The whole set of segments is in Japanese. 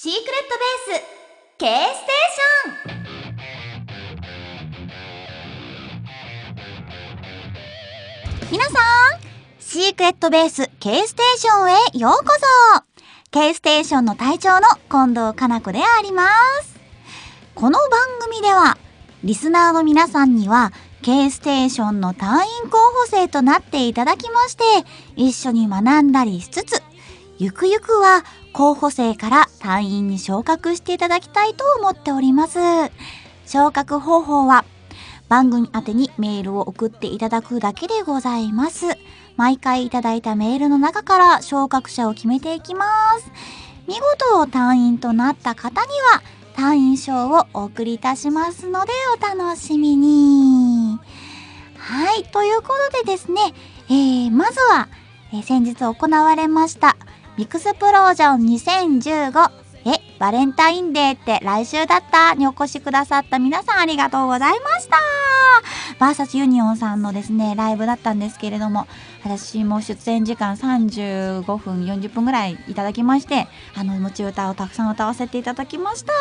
シークレットベース K ステーション皆さんシークレットベース K ステーションへようこそ K ステーションの隊長の近藤かな子でありますこの番組ではリスナーの皆さんには K ステーションの隊員候補生となっていただきまして一緒に学んだりしつつゆくゆくは候補生から隊員に昇格していただきたいと思っております。昇格方法は、番組宛にメールを送っていただくだけでございます。毎回いただいたメールの中から昇格者を決めていきます。見事隊員となった方には、隊員賞をお送りいたしますのでお楽しみに。はい、ということでですね、えー、まずは、えー、先日行われましたミックスプロージョン2015え、バレンタインデーって来週だったにお越しくださった皆さんありがとうございましたバーサスユニオンさんのですね、ライブだったんですけれども、私も出演時間35分、40分ぐらいいただきまして、あの、持ち歌をたくさん歌わせていただきました。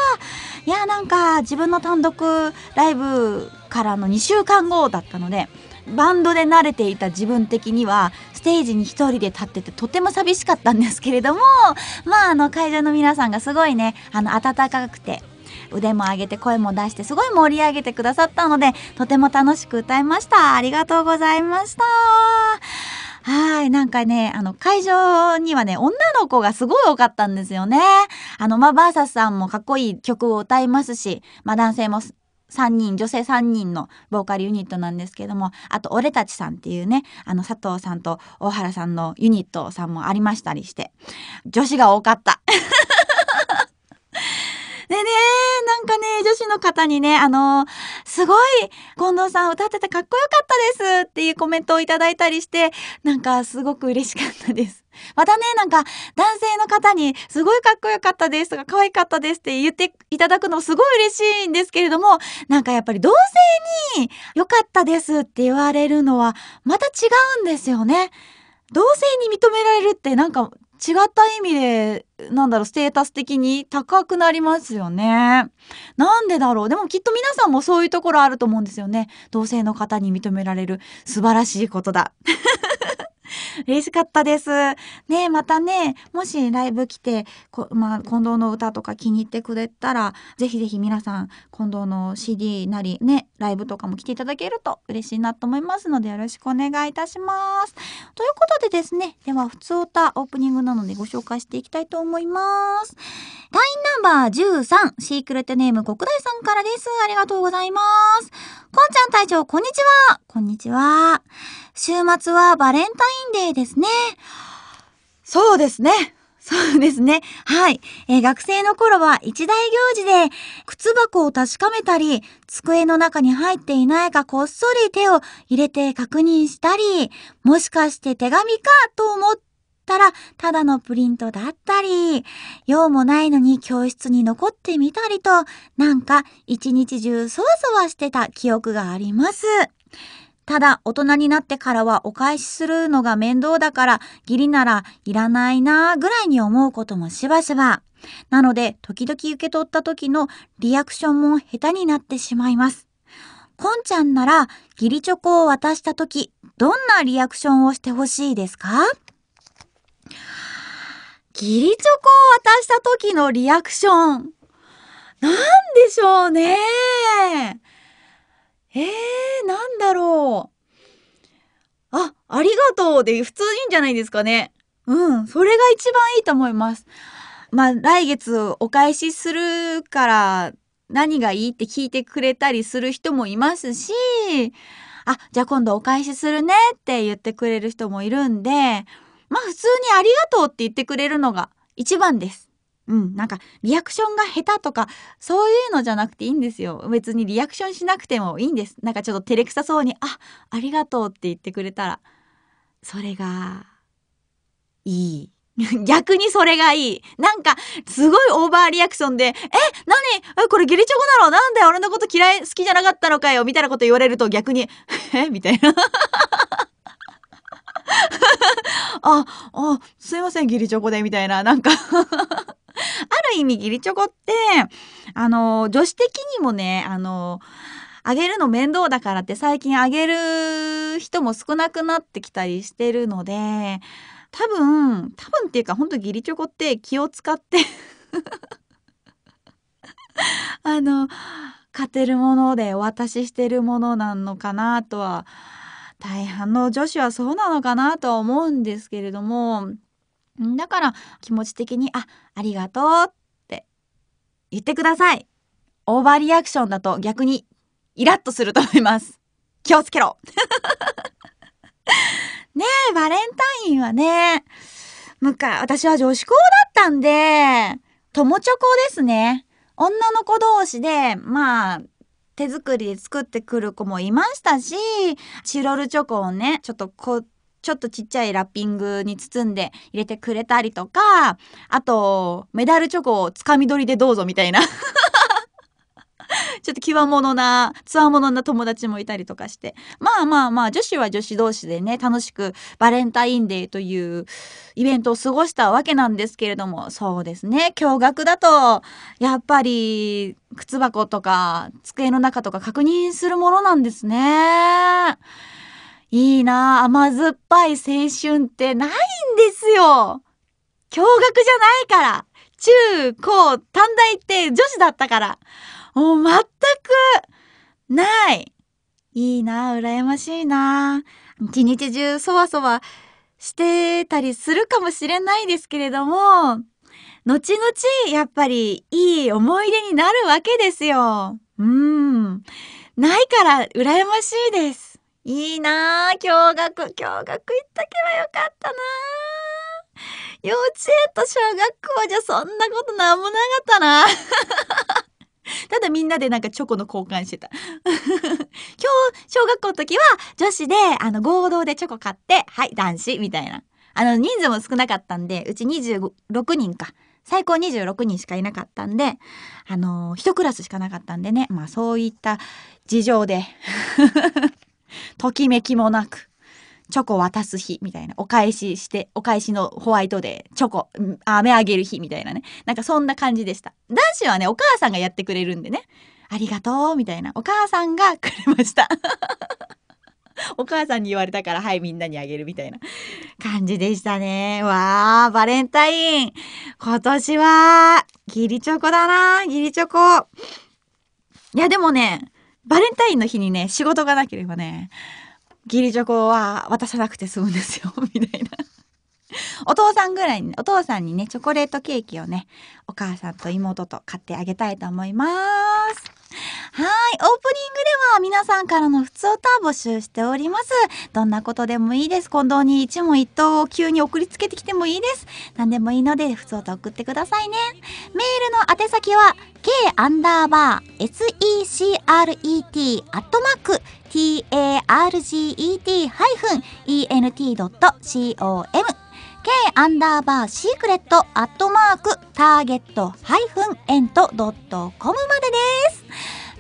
いや、なんか自分の単独ライブからの2週間後だったので、バンドで慣れていた自分的にはステージに一人で立っててとても寂しかったんですけれども まああの会場の皆さんがすごいねあの温かくて腕も上げて声も出してすごい盛り上げてくださったのでとても楽しく歌いましたありがとうございましたはい、なんかね、あの、会場にはね、女の子がすごい多かったんですよね。あの、まあ、バーサスさんもかっこいい曲を歌いますし、まあ、男性も3人、女性3人のボーカルユニットなんですけども、あと、俺たちさんっていうね、あの、佐藤さんと大原さんのユニットさんもありましたりして、女子が多かった。でね、なんかね、女子の方にね、あのすごい、近藤さん歌っててかっこよかったですっていうコメントをいただいたりして、なんかすごく嬉しかったです。またね、なんか男性の方にすごいかっこよかったですとか可愛かったですって言っていただくのすごい嬉しいんですけれども、なんかやっぱり同性に良かったですって言われるのはまた違うんですよね。同性に認められるってなんか違った意味で、なんだろう、ステータス的に高くなりますよね。なんでだろう。でもきっと皆さんもそういうところあると思うんですよね。同性の方に認められる素晴らしいことだ。嬉しかったです。ねまたね、もしライブ来て、こまあ、近藤の歌とか気に入ってくれたら、ぜひぜひ皆さん、近藤の CD なりね、ライブとかも来ていただけると嬉しいなと思いますのでよろしくお願いいたします。ということでですね、では普通歌オープニングなのでご紹介していきたいと思います。隊員ナンバー13、シークレットネーム国大さんからです。ありがとうございます。こんちゃん隊長、こんにちは。こんにちは。週末はバレンタインデーですね。そうですね。そうですね。はい。えー、学生の頃は一大行事で、靴箱を確かめたり、机の中に入っていないかこっそり手を入れて確認したり、もしかして手紙かと思ったら、ただのプリントだったり、用もないのに教室に残ってみたりと、なんか一日中そわそわしてた記憶があります。ただ、大人になってからはお返しするのが面倒だから、義理ならいらないなーぐらいに思うこともしばしば。なので、時々受け取った時のリアクションも下手になってしまいます。こんちゃんなら、義理チョコを渡した時、どんなリアクションをしてほしいですか義理チョコを渡した時のリアクション。なんでしょうね。えー、なんだろう。あ、ありがとうで普通いいんじゃないですかね。うん、それが一番いいと思います。まあ、来月お返しするから何がいいって聞いてくれたりする人もいますし、あ、じゃあ今度お返しするねって言ってくれる人もいるんで、まあ普通にありがとうって言ってくれるのが一番です。うん、なんかリアクションが下手とかそういうのじゃなくていいんですよ別にリアクションしなくてもいいんですなんかちょっと照れくさそうに「あありがとう」って言ってくれたらそれがいい 逆にそれがいいなんかすごいオーバーリアクションで「え何えこれギリチョコだろなんだよ俺のこと嫌い好きじゃなかったのかよ」みたいなこと言われると逆に「えみたいな あ、あ、すいません、ギリチョコで、みたいな、なんかある意味義理チョコって、あの、女子的にもね、あの、あげるの面倒だからって最近あげる人も少なくなってきたりしてるので、多分、多分っていうかほんと義理チョコって気を使って あの、買ってるものでお渡ししてるものなのかなとは大半の女子はそうなのかなとは思うんですけれどもだから気持ち的に、あ、ありがとうって言ってください。オーバーリアクションだと逆にイラッとすると思います。気をつけろ ねえ、バレンタインはね、昔、私は女子校だったんで、友チョコですね。女の子同士で、まあ、手作りで作ってくる子もいましたし、チロルチョコをね、ちょっとこちょっとちっちゃいラッピングに包んで入れてくれたりとか、あと、メダルチョコをつかみ取りでどうぞみたいな ちょっと際物な、つわものな友達もいたりとかして。まあまあまあ、女子は女子同士でね、楽しくバレンタインデーというイベントを過ごしたわけなんですけれども、そうですね、驚愕だと、やっぱり、靴箱とか、机の中とか確認するものなんですね。いいな甘酸っぱい青春ってないんですよ驚愕じゃないから中高短大って女子だったから。もう全く、ない。いいな、羨ましいな。一日中そわそわしてたりするかもしれないですけれども、後々やっぱりいい思い出になるわけですよ。うん。ないから羨ましいです。いいなあ、共学、共学行っとけばよかったな幼稚園と小学校じゃそんなことなんもなかったな ただみんなでなんかチョコの交換してた。今日、小学校の時は女子で、あの、合同でチョコ買って、はい、男子、みたいな。あの、人数も少なかったんで、うち26人か。最高26人しかいなかったんで、あのー、一クラスしかなかったんでね、まあそういった事情でときめきもなく、チョコ渡す日みたいな、お返しして、お返しのホワイトデー、チョコ、めあげる日みたいなね。なんかそんな感じでした。男子はね、お母さんがやってくれるんでね、ありがとう、みたいな、お母さんがくれました。お母さんに言われたから、はい、みんなにあげるみたいな感じでしたね。わあ、バレンタイン。今年は、ギリチョコだな、ギリチョコ。いや、でもね、バレンタインの日にね、仕事がなければね、義理チョコは渡さなくて済むんですよ、みたいな。お父さんぐらいに、お父さんにね、チョコレートケーキをね、お母さんと妹と買ってあげたいと思います。はい。オープニングでは皆さんからの普通歌募集しております。どんなことでもいいです。近藤に一問一答を急に送りつけてきてもいいです。何でもいいので、普通歌送ってくださいね。メールの宛先は、k アンダーバー secret アットマーク target-ent.com アンダーバーシークレットアットマークターゲットハイフンエントドットコムまでです。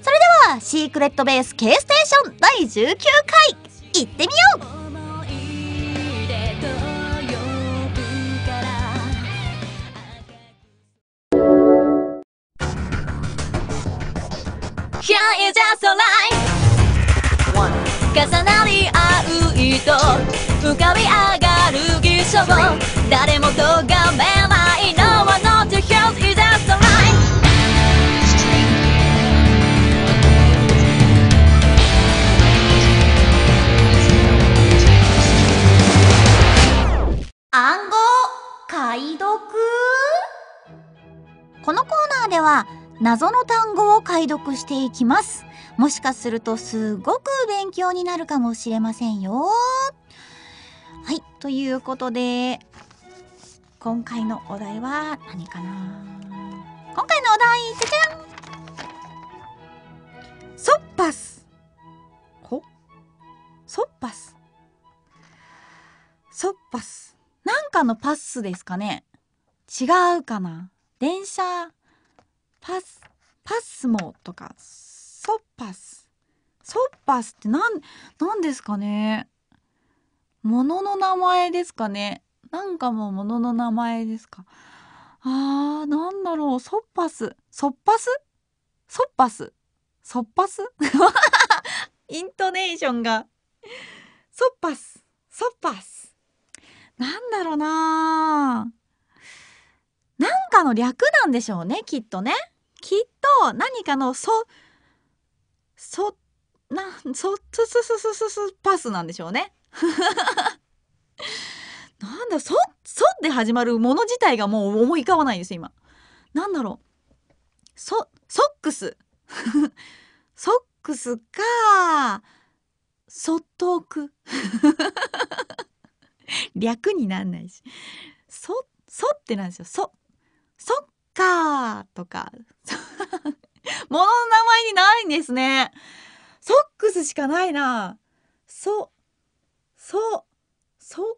それでは、シークレットベース K ステーション第19回、行ってみよう重なり合う糸浮かび上がる誰も咎めない n o t o h e a t is that the right 暗号解読このコーナーでは謎の単語を解読していきます。もしかするとすごく勉強になるかもしれませんよ。ということで、今回のお題は何かな今回のお題、じゃじゃんそっぱスほソッパスソッパスなんかのパスですかね違うかな電車、パス、パスモとか、そっぱすそっぱスって何、ん、なんですかね物の名前ですかね。なんかもう物の名前ですか。あー、なんだろう。ソッパス。ソッパスソッパス。ソッパス イントネーションが。ソッパス。ソッパス。なんだろうななんかの略なんでしょうね、きっとね。きっと何かのそ、そ、な、そ、つつつつつつパスなんでしょうね。なんだ、そ、そて始まるもの自体がもう思い浮かばないです、今。なんだろう。そ、ソックス。ソックスか、そっと置く。略になんないし。そ、そってなんですよ。そ、そっかーとか。ものの名前にないんですね。ソックスしかないな。そ、そそ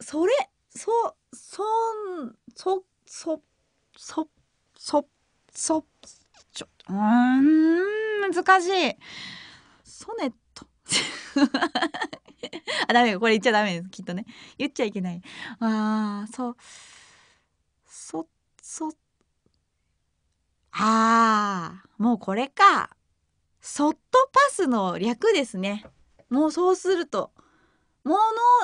それそそんそそそそそちょうん難しいソネット あダメこれ言っちゃダメですきっとね言っちゃいけないあーそうそそあーもうこれかそっとパスの略ですねもうそうするとも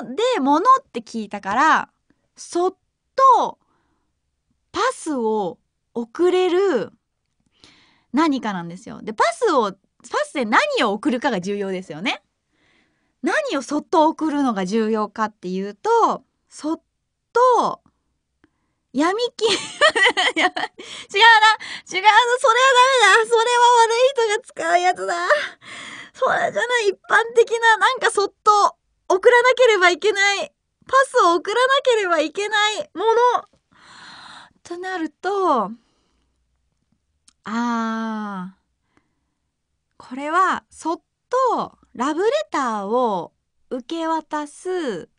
ので、ものって聞いたから、そっと、パスを送れる何かなんですよ。で、パスを、パスで何を送るかが重要ですよね。何をそっと送るのが重要かっていうと、そっと、闇金 違うな違うなそれはダメだそれは悪い人が使うやつだそれじゃない一般的ななんかそっと送らなければいけないパスを送らなければいけないものとなるとあーこれはそっとラブレターを受け渡す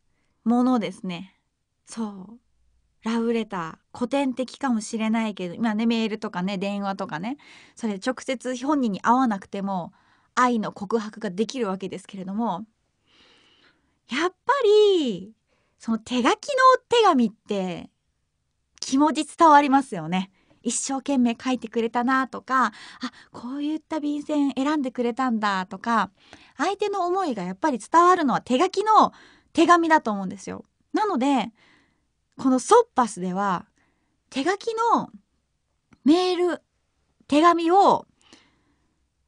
ものですね。そうラブレター古典的かもしれないけど今ねメールとかね電話とかねそれ直接本人に会わなくても愛の告白ができるわけですけれどもやっぱり、その手書きの手紙って、気持ち伝わりますよね。一生懸命書いてくれたなとか、あ、こういった便箋選んでくれたんだとか、相手の思いがやっぱり伝わるのは手書きの手紙だと思うんですよ。なので、このソッパスでは、手書きのメール、手紙を、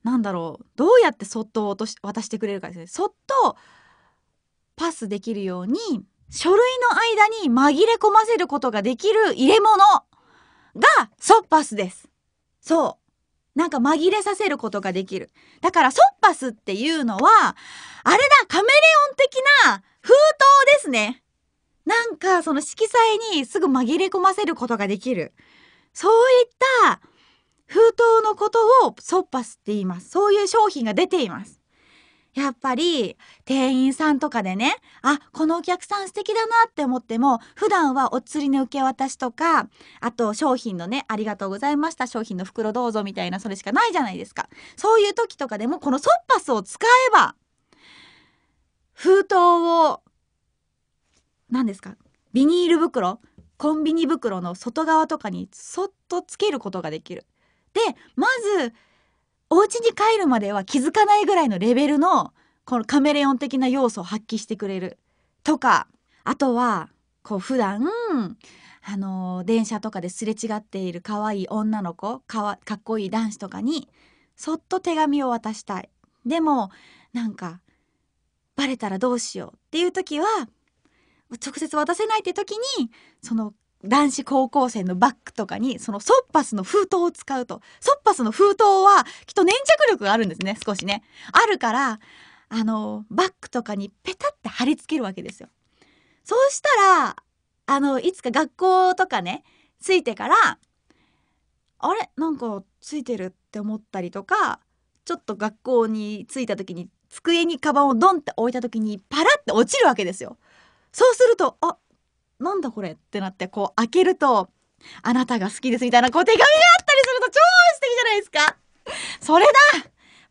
なんだろう、どうやってそっと渡してくれるかですね。そっとパスできるように、書類の間に紛れ込ませることができる入れ物がソッパスです。そう。なんか紛れさせることができる。だからソッパスっていうのは、あれだ、カメレオン的な封筒ですね。なんかその色彩にすぐ紛れ込ませることができる。そういった封筒のことをソッパスって言います。そういう商品が出ています。やっぱり店員さんとかでね、あ、このお客さん素敵だなって思っても、普段はお釣りの受け渡しとか、あと商品のね、ありがとうございました、商品の袋どうぞみたいなそれしかないじゃないですか。そういう時とかでもこのソッパスを使えば、封筒を、何ですかビニール袋コンビニ袋の外側とかにそっとつけることができる。で、まずお家に帰るまでは気づかないぐらいのレベルのこのカメレオン的な要素を発揮してくれるとかあとはこう普段あの電車とかですれ違っている可愛い女の子かっこいい男子とかにそっと手紙を渡したいでもなんかバレたらどうしようっていう時は直接渡せないって時にその男子高校生のバッグとかに、そのソッパスの封筒を使うと。ソッパスの封筒は、きっと粘着力があるんですね、少しね。あるから、あの、バッグとかにペタって貼り付けるわけですよ。そうしたら、あの、いつか学校とかね、ついてから、あれなんかついてるって思ったりとか、ちょっと学校に着いた時に、机にカバンをドンって置いた時にパラって落ちるわけですよ。そうすると、あ、なんだこれってなって、こう開けると、あなたが好きですみたいな、こう手紙があったりすると超素敵じゃないですかそれだ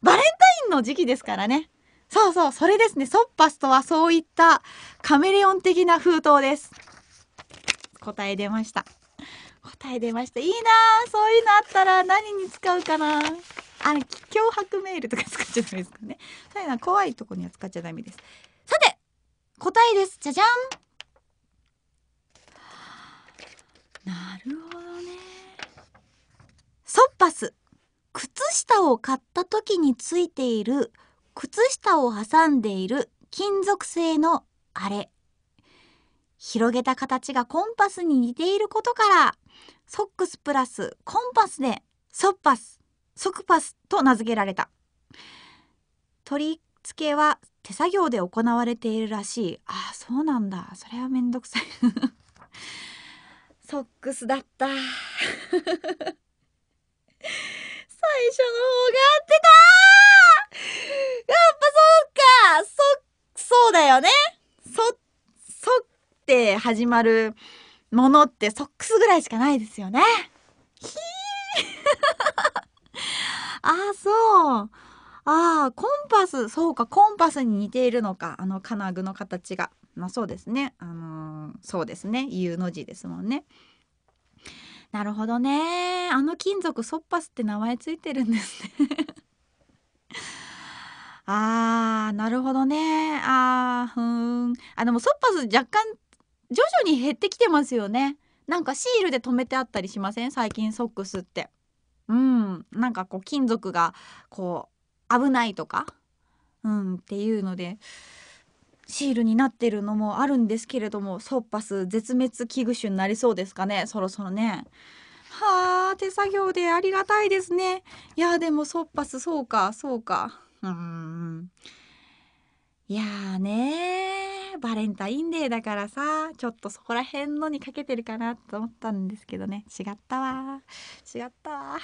バレンタインの時期ですからね。そうそう、それですね。ソッパスとはそういったカメレオン的な封筒です。答え出ました。答え出ました。いいなそういうのあったら何に使うかなあの、脅迫メールとか使っちゃダメですかね。そういうのは怖いとこには使っちゃダメです。さて答えです。じゃじゃんなるほどねソッパス靴下を買った時についている靴下を挟んでいる金属製のあれ広げた形がコンパスに似ていることからソックスプラスコンパスでソッパスソクパスと名付けられた取り付けは手作業で行われているらしいああそうなんだそれはめんどくさいソックスだった 最初の方が合ってたやっぱそうかそ、そうだよねそ、そって始まるものってソックスぐらいしかないですよね。ひー ああ、そう。ああ、コンパス。そうか、コンパスに似ているのか。あの金具の形が。まあそうですね。あのー、そうですね。U の字ですもんね。なるほどね。あの金属ソッパスって名前ついてるんですねああ、なるほどね。ああ、ふーん。あ、でもソッパス若干徐々に減ってきてますよね。なんかシールで留めてあったりしません最近ソックスって。うん。なんかこう金属がこう危ないとか。うんっていうので。シールになってるのもあるんですけれどもソッパス絶滅危惧種になりそうですかねそろそろね。はあ手作業でありがたいですね。いやでもソッパスそうかそうか。うんいやーねバレンタインデーだからさちょっとそこら辺のにかけてるかなと思ったんですけどね違ったわ違ったわ。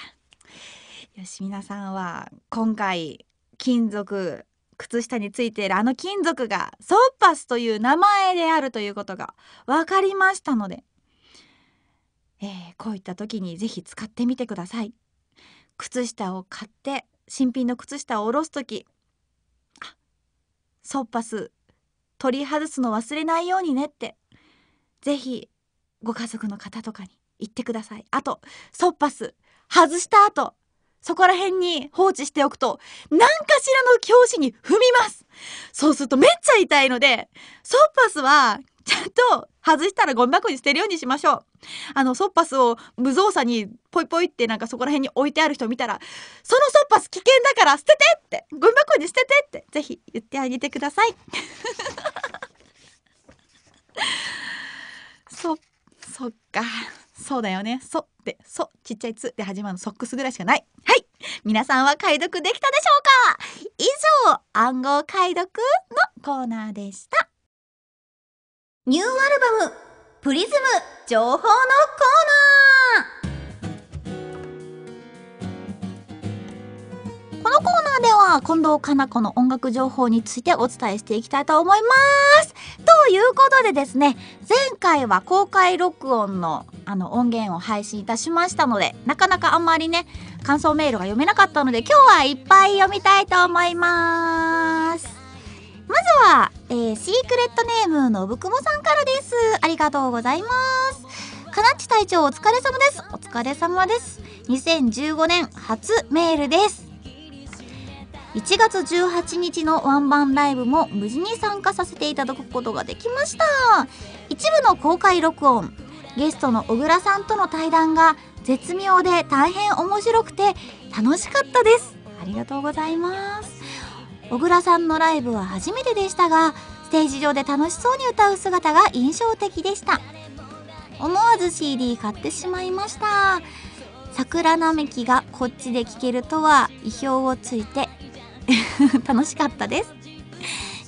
よし皆さんは今回金属靴下についているあの金属がソッパスという名前であるということが分かりましたので、えー、こういった時に是非使ってみてください。靴下を買って新品の靴下を下ろす時あソッパス取り外すの忘れないようにねって是非ご家族の方とかに言ってください。あとソッパス外した後そこら辺に放置しておくと、何かしらの教師に踏みますそうするとめっちゃ痛いので、ソッパスは、ちゃんと外したらゴミ箱に捨てるようにしましょう。あの、ソッパスを無造作にポイポイってなんかそこら辺に置いてある人見たら、そのソッパス危険だから捨ててって、ゴミ箱に捨ててって、ぜひ言ってあげてください。そ、そっか。そうだよねそってそちっちゃいつで始まるソックスぐらいしかないはい皆さんは解読できたでしょうか以上暗号解読のコーナーでしたニューアルバムプリズム情報のコーナーこのコーナーでは近藤かな子の音楽情報についてお伝えしていきたいと思いますということでですね、前回は公開録音のあの音源を配信いたしましたので、なかなかあんまりね、感想メールが読めなかったので、今日はいっぱい読みたいと思います。まずは、えー、シークレットネームのぶくもさんからです。ありがとうございます。かなっち隊長お疲れ様です。お疲れ様です。2015年初メールです。1月18日のワンマンライブも無事に参加させていただくことができました一部の公開録音ゲストの小倉さんとの対談が絶妙で大変面白くて楽しかったですありがとうございます小倉さんのライブは初めてでしたがステージ上で楽しそうに歌う姿が印象的でした思わず CD 買ってしまいました桜並木がこっちで聴けるとは意表をついて 楽しかったです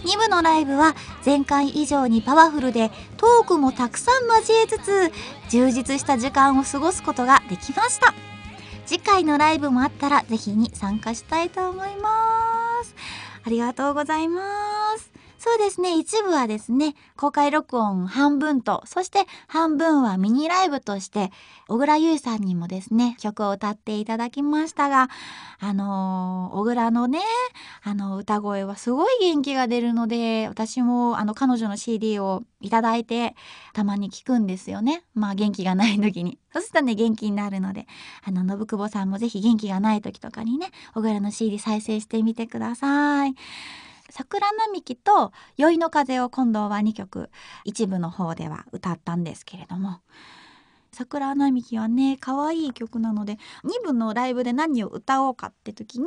2部のライブは前回以上にパワフルでトークもたくさん交えつつ充実した時間を過ごすことができました次回のライブもあったらぜひに参加したいと思いますありがとうございますそうですね、一部はですね、公開録音半分と、そして半分はミニライブとして、小倉優さんにもですね、曲を歌っていただきましたが、あのー、小倉のね、あの、歌声はすごい元気が出るので、私もあの、彼女の CD をいただいて、たまに聞くんですよね。まあ、元気がない時に。そうするとね、元気になるので、あの、信久保さんもぜひ元気がない時とかにね、小倉の CD 再生してみてください。桜並木と宵の風を今度は2曲一部の方では歌ったんですけれども桜並木はね可愛い曲なので2部のライブで何を歌おうかって時に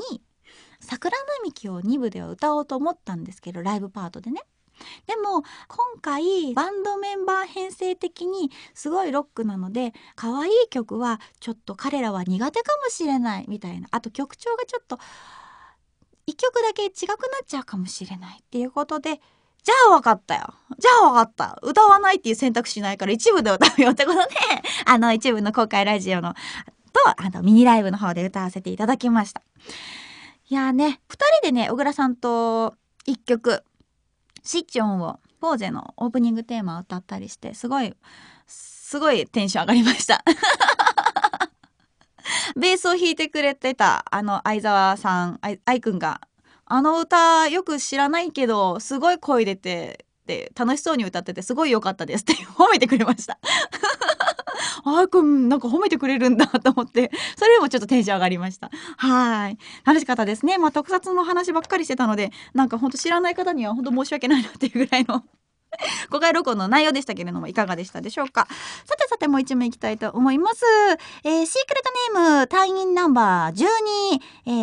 桜並木を2部では歌おうと思ったんですけどライブパートでねでも今回バンドメンバー編成的にすごいロックなので可愛い曲はちょっと彼らは苦手かもしれないみたいなあと曲調がちょっと1曲だけ違くなっちゃうかもしれないっていうことでじゃあ分かったよ。じゃあ分かった。歌わないっていう選択肢ないから一部で歌うよってことで、あの一部の公開ラジオのと、あのミニライブの方で歌わせていただきました。いやーね、二人でね、小倉さんと一曲、シッチオンを、ポーゼのオープニングテーマを歌ったりして、すごい、すごいテンション上がりました。ベースを弾いてくれてた、あの、相沢さん、あ愛くんが、あの歌よく知らないけど、すごい声出て、で、楽しそうに歌ってて、すごい良かったですって 褒めてくれました。あーくん、なんか褒めてくれるんだと思って、それでもちょっとテンション上がりました。はい。楽しかったですね。まあ、特撮の話ばっかりしてたので、なんかほんと知らない方にはほんと申し訳ないなっていうぐらいの公 開録音の内容でしたけれどもいかがでしたでしょうかさてさてもう一問いきたいと思います、えー、シークレットネーム隊員ナンバー12、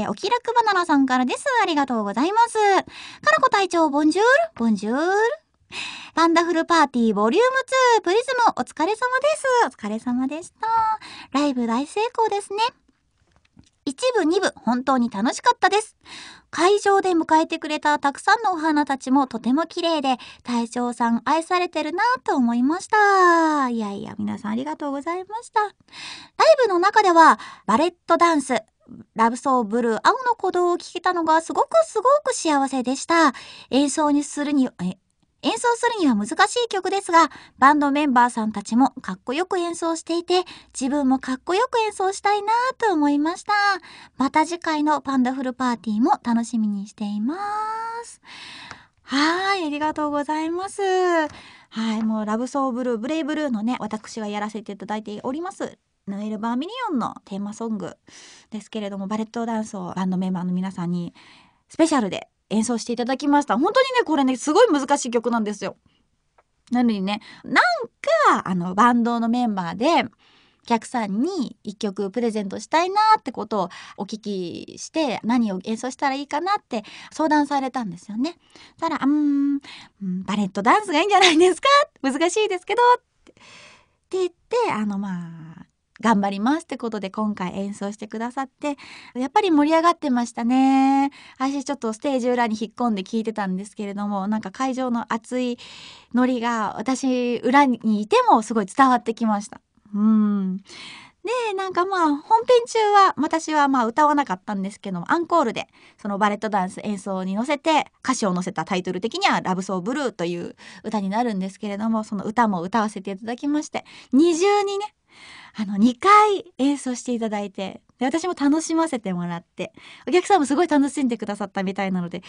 えー、お気楽バナナさんからですありがとうございますかなこ隊長ボンジュールボンジュールワンダフルパーティーボリューム2プリズムお疲れ様ですお疲れ様でしたライブ大成功ですね一部二部本当に楽しかったです。会場で迎えてくれたたくさんのお花たちもとても綺麗で、隊長さん愛されてるなと思いました。いやいや、皆さんありがとうございました。ライブの中では、バレットダンス、ラブソーブルー青の鼓動を聴けたのがすごくすごく幸せでした。演奏にするに、演奏するには難しい曲ですが、バンドメンバーさんたちもかっこよく演奏していて、自分もかっこよく演奏したいなと思いました。また次回のパンダフルパーティーも楽しみにしています。はい、ありがとうございます。はい、もうラブソーブルー、ブレイブルーのね、私がやらせていただいております。ヌエル・バーミリオンのテーマソングですけれども、バレットダンスをバンドメンバーの皆さんにスペシャルで演奏していただきました本当にねこれねすごい難しい曲なんですよなのにねなんかあのバンドのメンバーでお客さんに一曲プレゼントしたいなってことをお聞きして何を演奏したらいいかなって相談されたんですよね。たら「うんバレットダンスがいいんじゃないですか難しいですけど」って言ってあのまあ頑張りますってことで今回演奏してくださってやっぱり盛り上がってましたね私ちょっとステージ裏に引っ込んで聞いてたんですけれどもなんか会場の熱いノリが私裏にいてもすごい伝わってきましたうんでなんかまあ本編中は私はまあ歌わなかったんですけどアンコールでそのバレットダンス演奏に乗せて歌詞を載せたタイトル的には「ラブソーブルーという歌になるんですけれどもその歌も歌わせていただきまして二重にねあの、2回演奏していただいて、で、私も楽しませてもらって、お客さんもすごい楽しんでくださったみたいなので、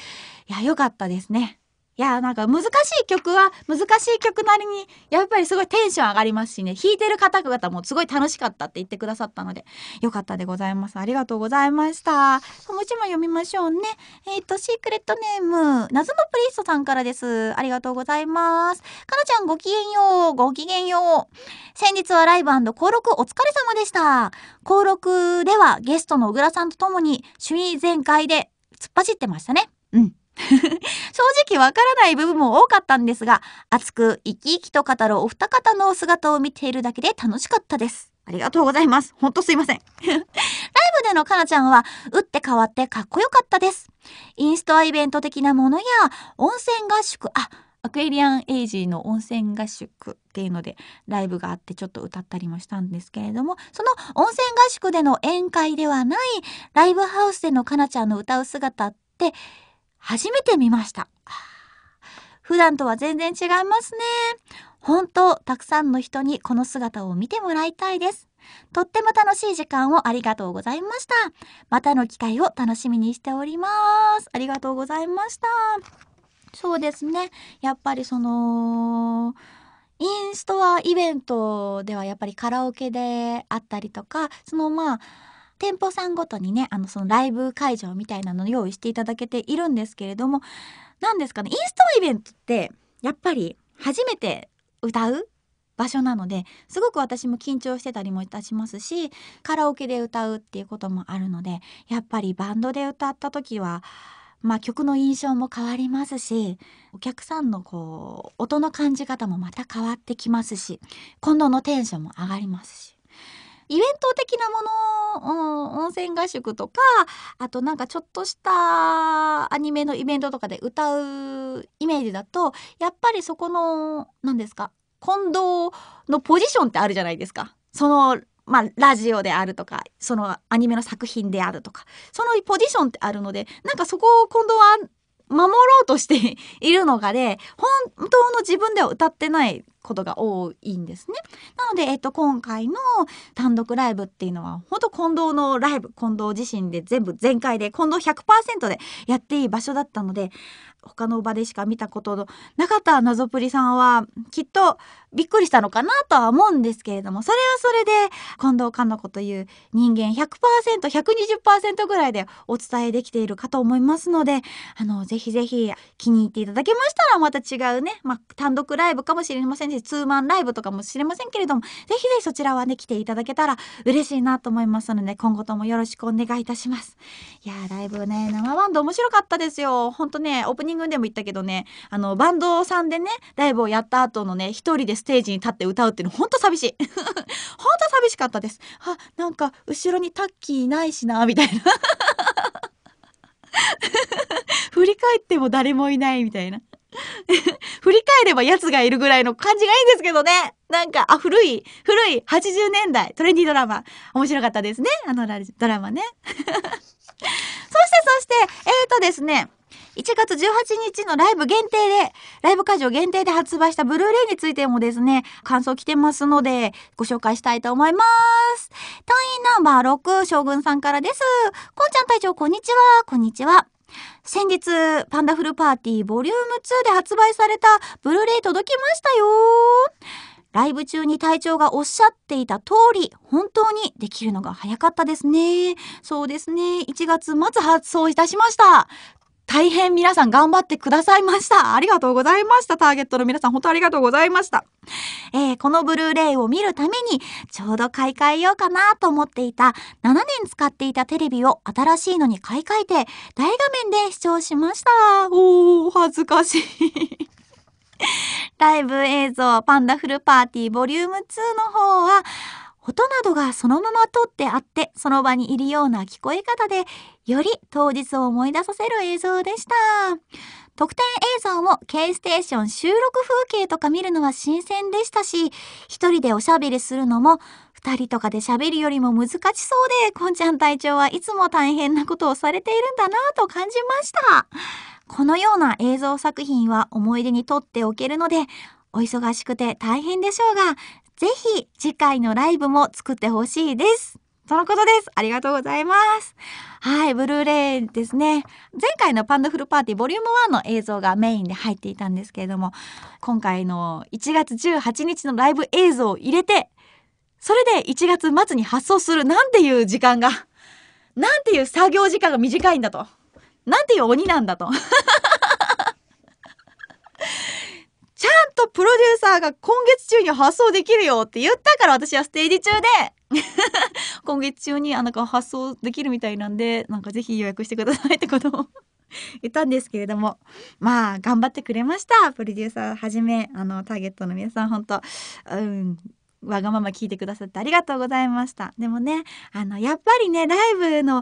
いや、良かったですね。いや、なんか難しい曲は、難しい曲なりに、やっぱりすごいテンション上がりますしね、弾いてる方々もすごい楽しかったって言ってくださったので、よかったでございます。ありがとうございました。もう一枚読みましょうね。えっ、ー、と、シークレットネーム、謎のプリストさんからです。ありがとうございます。かなちゃんごきげんよう、ごきげんよう。先日はライブ登録お疲れ様でした。登録ではゲストの小倉さんと共に、首位全開で突っ走ってましたね。うん。正直わからない部分も多かったんですが、熱く生き生きと語るお二方のお姿を見ているだけで楽しかったです。ありがとうございます。ほんとすいません。ライブでのかなちゃんは、打って変わってかっこよかったです。インストアイベント的なものや、温泉合宿、あ、アクエリアンエイジーの温泉合宿っていうのでライブがあってちょっと歌ったりもしたんですけれどもその温泉合宿での宴会ではないライブハウスでのかなちゃんの歌う姿って初めて見ました。普段とは全然違いますね。本当、たくさんの人にこの姿を見てもらいたいです。とっても楽しい時間をありがとうございました。またの機会を楽しみにしております。ありがとうございました。そうですね。やっぱりその、インストアイベントではやっぱりカラオケであったりとか、そのまあ、店舗さんごとにねあのそのライブ会場みたいなのを用意していただけているんですけれども何ですかねインストイベントってやっぱり初めて歌う場所なのですごく私も緊張してたりもいたしますしカラオケで歌うっていうこともあるのでやっぱりバンドで歌った時は、まあ、曲の印象も変わりますしお客さんのこう音の感じ方もまた変わってきますし今度のテンションも上がりますしイベント的なもの、うん、温泉合宿とか、あとなんかちょっとしたアニメのイベントとかで歌うイメージだと、やっぱりそこの、何ですか、近藤のポジションってあるじゃないですか。その、まあ、ラジオであるとか、そのアニメの作品であるとか、そのポジションってあるので、なんかそこを近藤は守ろうとしているのがで、本当の自分では歌ってないことが多いんですね。なので、えっと、今回の単独ライブっていうのは、本当近藤のライブ、近藤自身で全部全開で、近藤100%でやっていい場所だったので、他の場でしか見たことのなかった謎プリさんは、きっとびっくりしたのかなとは思うんですけれども、それはそれで、近藤かの子という人間100%、120%ぐらいでお伝えできているかと思いますので、あの、ぜひぜひ気に入っていただけましたら、また違うね、まあ、単独ライブかもしれませんし、しツーマンライブとかもしれませんけれどもぜひぜひそちらはね来ていただけたら嬉しいなと思いますので今後ともよろしくお願いいたしますいやライブね生バンド面白かったですよほんとねオープニングでも言ったけどねあのバンドさんでねライブをやった後のね一人でステージに立って歌うっていうのほんと寂しいほんと寂しかったですあなんか後ろにタッキーないしなみたいな 振り返っても誰もいないみたいな 振り返れば奴がいるぐらいの感じがいいんですけどね。なんか、あ、古い、古い80年代トレンディードラマ。面白かったですね。あのドラマね。そして、そして、えーとですね。1月18日のライブ限定で、ライブ会場限定で発売したブルーレイについてもですね、感想来てますので、ご紹介したいと思います。隊員ナンバー6、将軍さんからです。こんちゃん隊長、こんにちは。こんにちは。先日、パンダフルパーティーボリューム2で発売されたブルーレイ届きましたよライブ中に隊長がおっしゃっていた通り、本当にできるのが早かったですね。そうですね。1月末発送いたしました。大変皆さん頑張ってくださいました。ありがとうございました。ターゲットの皆さん、本当ありがとうございました。えー、このブルーレイを見るために、ちょうど買い替えようかなと思っていた、7年使っていたテレビを新しいのに買い替えて、大画面で視聴しました。おー、恥ずかしい。ライブ映像パンダフルパーティーボリューム2の方は、音などがそのまま撮ってあってその場にいるような聞こえ方でより当日を思い出させる映像でした特典映像も K ステーション収録風景とか見るのは新鮮でしたし一人でおしゃべりするのも二人とかで喋るよりも難しそうでこんちゃん隊長はいつも大変なことをされているんだなぁと感じましたこのような映像作品は思い出にとっておけるのでお忙しくて大変でしょうが、ぜひ次回のライブも作ってほしいです。そのことです。ありがとうございます。はい、ブルーレイですね。前回のパンダフルパーティーボリューム1の映像がメインで入っていたんですけれども、今回の1月18日のライブ映像を入れて、それで1月末に発送するなんていう時間が、なんていう作業時間が短いんだと。なんていう鬼なんだと。ちゃんとプロデューサーが今月中に発送できるよって言ったから私はステージ中で 今月中にあなんか発送できるみたいなんでなんかぜひ予約してくださいってことを 言ったんですけれどもまあ頑張ってくれましたプロデューサーはじめあのターゲットの皆さん本当うんわがまま聞いてくださってありがとうございましたでもねあのやっぱりねライブの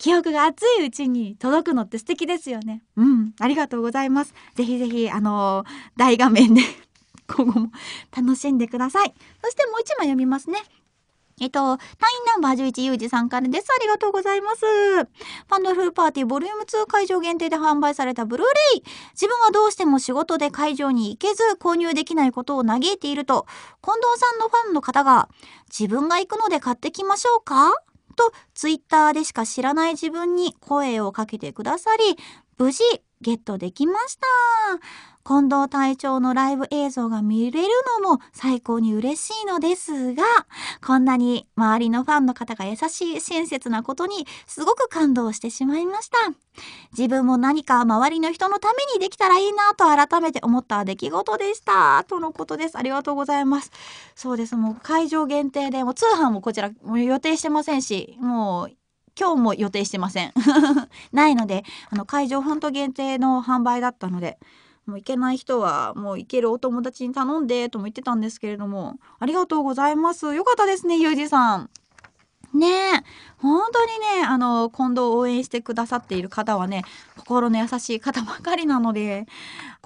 記憶が熱いうちに届くのって素敵ですよね。うん、ありがとうございます。ぜひぜひ、あのー、大画面で 今後も楽しんでください。そしてもう一枚読みますね。えっと、単位ナンバー11ユージさんからです。ありがとうございます。パンドフルパーティーボリューム2会場限定で販売されたブルーレイ。自分はどうしても仕事で会場に行けず購入できないことを嘆いていると、近藤さんのファンの方が、自分が行くので買ってきましょうかとツイッターでしか知らない自分に声をかけてくださり、無事ゲットできました。近藤隊長のライブ映像が見れるのも最高に嬉しいのですが、こんなに周りのファンの方が優しい親切なことにすごく感動してしまいました。自分も何か周りの人のためにできたらいいなと改めて思った出来事でした。とのことです。ありがとうございます。そうです。もう会場限定で、もう通販もこちらもう予定してませんし、もう今日も予定してません。ないので、あの会場本当限定の販売だったので、もう行けない人はもう行けるお友達に頼んでとも言ってたんですけれども、ありがとうございます。よかったですね、ゆうじさん。ねえ、本当にね、あの、今度応援してくださっている方はね、心の優しい方ばかりなので、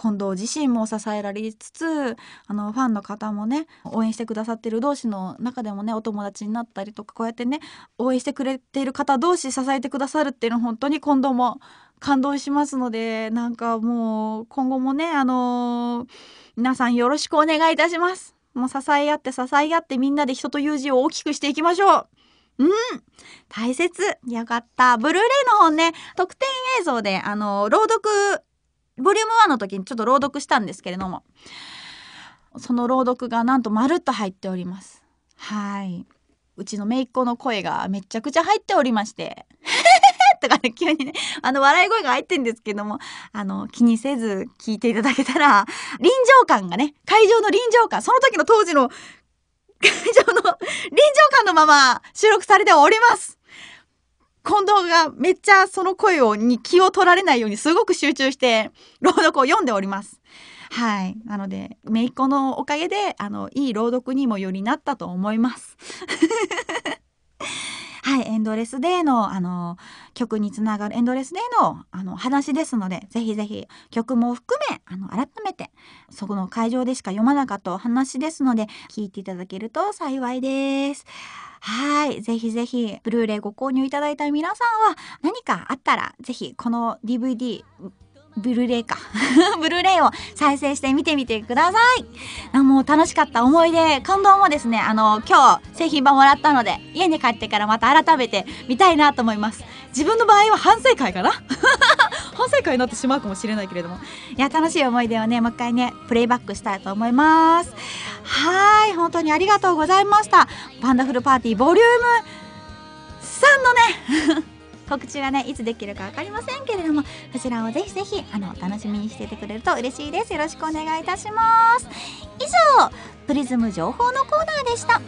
近藤自身も支えられつつ、あの、ファンの方もね、応援してくださってる同士の中でもね、お友達になったりとか、こうやってね、応援してくれている方同士支えてくださるっていうのは本当に近藤も感動しますので、なんかもう、今後もね、あのー、皆さんよろしくお願いいたします。もう支え合って支え合ってみんなで人という字を大きくしていきましょう。うん大切よかった。ブルーレイの本ね、特典映像で、あのー、朗読、ボリューム1の時にちょっと朗読したんですけれども、その朗読がなんとまるっと入っております。はい。うちの姪っ子の声がめちゃくちゃ入っておりまして。ったから急にね、あの、笑い声が入ってんですけども、あの、気にせず聞いていただけたら、臨場感がね、会場の臨場感、その時の当時の会場の臨場感のまま収録されております。近藤がめっちゃその声をに気を取られないようにすごく集中して朗読を読んでおります。はい。なので、姪っ子のおかげで、あの、いい朗読にもよりなったと思います。はい、エンドレスデーの、あの、曲につながるエンドレスデーの、あの、話ですので、ぜひぜひ、曲も含め、あの、改めて、そこの会場でしか読まなかった話ですので、聞いていただけると幸いです。はい。ぜひぜひ、ブルーレイご購入いただいた皆さんは、何かあったら、ぜひ、この DVD、ブルーレイか ブルーレイを再生して見てみてくださいもう楽しかった思い出感動もですねあの今日製品版もらったので家に帰ってからまた改めて見たいなと思います自分の場合は反省会かな 反省会になってしまうかもしれないけれどもいや楽しい思い出をねもう一回ねプレイバックしたいと思いますはい本当にありがとうございましたパンダフルパーティーボリューム3のね告知はねいつできるか分かりませんけれどもそちらをぜひぜひあの楽しみにしててくれると嬉しいですよろしくお願いいたします以上プリズム情報のコーナーでした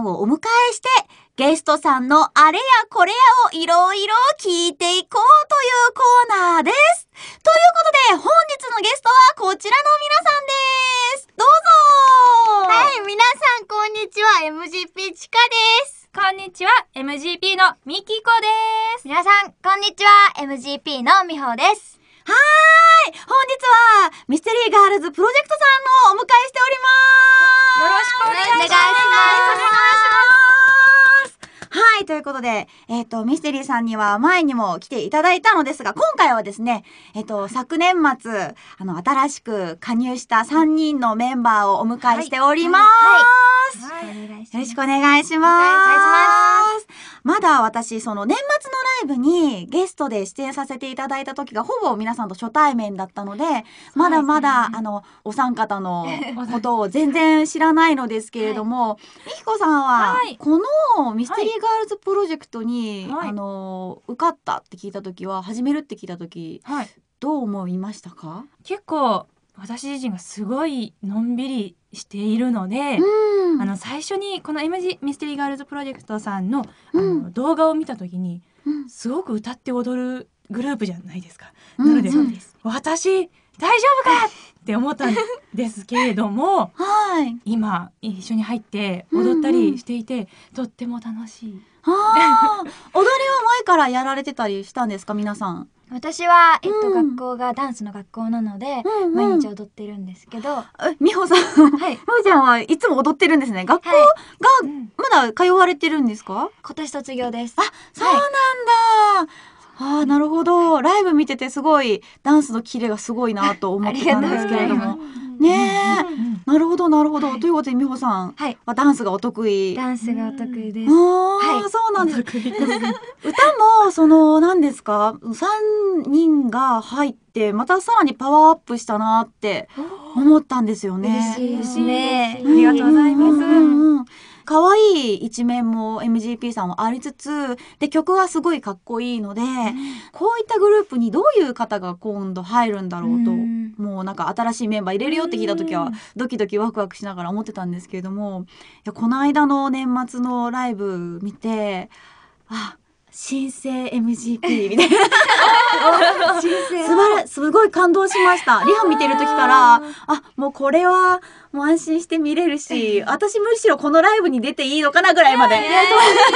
んをお迎えして、ゲストさんのあれやこれやをいろいろ聞いていこうというコーナーです。ということで、本日のゲストはこちらの皆さんです。どうぞはい、皆さんこんにちは、MGP ちかです。こんにちは、MGP のミキコです。皆さん、こんにちは、MGP のみほです。はーい本日はミステリーガールズプロジェクトさんのお迎えしておりますよろしくお願いしますお願いしますはい、ということで、えっ、ー、と、ミステリーさんには前にも来ていただいたのですが、今回はですね、えっ、ー、と、昨年末、あの、新しく加入した3人のメンバーをお迎えしております。いよろしくお願いします。まだ私、その年末のライブにゲストで出演させていただいた時がほぼ皆さんと初対面だったので、まだまだ、あの、お三方の ことを全然知らないのですけれども、ミひコさんは、このミステリーガールズプロジェクトに、はい、あの受かったって聞いた時は始めるって聞いた時、はい、どう思いましたか結構私自身がすごいのんびりしているので、うん、あの最初にこの MG ミステリーガールズプロジェクトさんの,、の動画を見た時に、すごく歌って踊るグループじゃないですか。なので、私大丈夫かって思ったんですけれども、はい、今一緒に入って踊ったりしていて、うんうん、とっても楽しい。踊りは前からやられてたりしたんですか皆さん私は、えっと、学校がダンスの学校なので、うんうん、毎日踊ってるんですけど。美穂さん、はい、美穂ちゃんはいつも踊ってるんですね。学校が、まだ通われてるんですか、今年卒業です。あ、そうなんだ。はいああ、なるほど。ライブ見ててすごいダンスのキレがすごいなと思ってたんですけれども。ねえ、なるほどなるほど。ということで美穂さんはいダンスがお得意。ダンスがお得意です。ああ、そうなんです。歌もその何ですか、三人が入ってまたさらにパワーアップしたなって思ったんですよね。嬉しいですね。ありがとうございます。可愛い一面も MGP さんはありつつ、で、曲はすごいかっこいいので、うん、こういったグループにどういう方が今度入るんだろうと、うん、もうなんか新しいメンバー入れるよって聞いた時は、ドキドキワクワクしながら思ってたんですけれども、いやこの間の年末のライブ見て、あ、新生 MGP みたいな すばらすごい感動しましたリハ見てる時からあもうこれはもう安心して見れるし私むしろこのライブに出ていいのかなぐらいまで、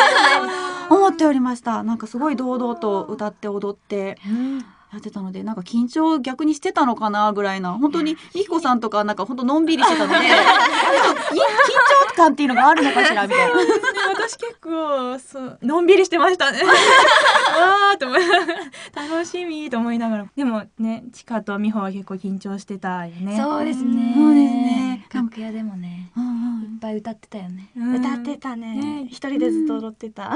思っておりましたなんかすごい堂々と歌って踊って、うん、やってたのでなんか緊張逆にしてたのかなぐらいな本当に いきこさんとかなんか本当のんびりしてたので 緊張感っていうのがあるのかしらみたいなね、私結構そうのんびりしてましたね わーと思楽しみと思いながらでもねちかと美穂は結構緊張してたよねそうですねそうですね楽屋でもね、うんうん、いっぱい歌ってたよね、うん、歌ってたね、ね、一人でずっと踊ってた、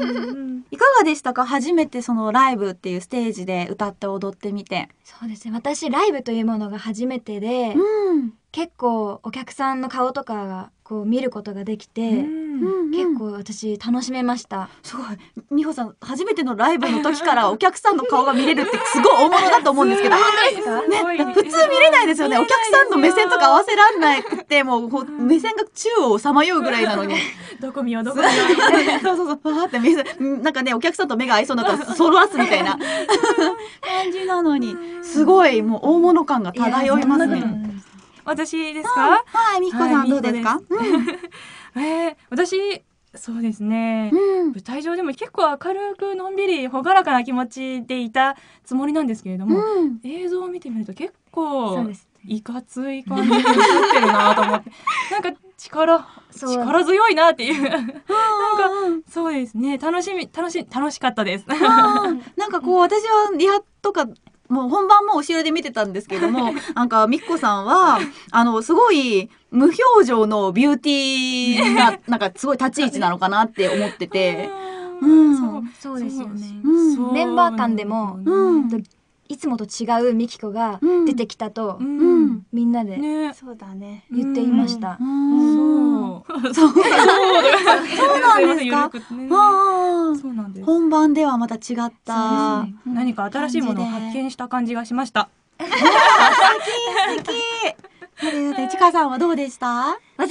うん、いかがでしたか初めてそのライブっていうステージで歌って踊ってみてそうですね私ライブというものが初めてで、うん、結構お客さんの顔とかがこう見ることができて、結構私楽しめました。すごい。美穂さん、初めてのライブの時から お客さんの顔が見れるってすごい大物だと思うんですけど、ね、普通見れないですよね。お客さんの目線とか合わせられないって、もう目線が宙をさまようぐらいなのに。どこ見よう、どこ見よう。そうそうそう。わってなんかね、お客さんと目が合いそうになったらろわすみたいな 感じなのに、すごいもう大物感が漂いますね。私ですか、はい、はい、みこさん、どうですか、うん、えー、私、そうですね、うん、舞台上でも結構明るくのんびり朗らかな気持ちでいたつもりなんですけれども、うん、映像を見てみると結構いかつい感じに映ってるなと思って なんか力力強いなっていうなんかそうですね楽しみ楽し楽しかったですなんかこう私はリハとかもう本番も後ろで見てたんですけども、なんか、みっこさんは、あの、すごい、無表情のビューティーな、なんかすごい立ち位置なのかなって思ってて。うん、そうそうですよね、うん、メンバー間でも、うん、いつもと違うミキコが出てきたと、うん、みんなで、そうだね言っていました。うん、そうそうそうなんですか。そうなんです。本番ではまた違った、ね、何か新しいものを発見した感じがしました。素敵素敵。さんはどうでした私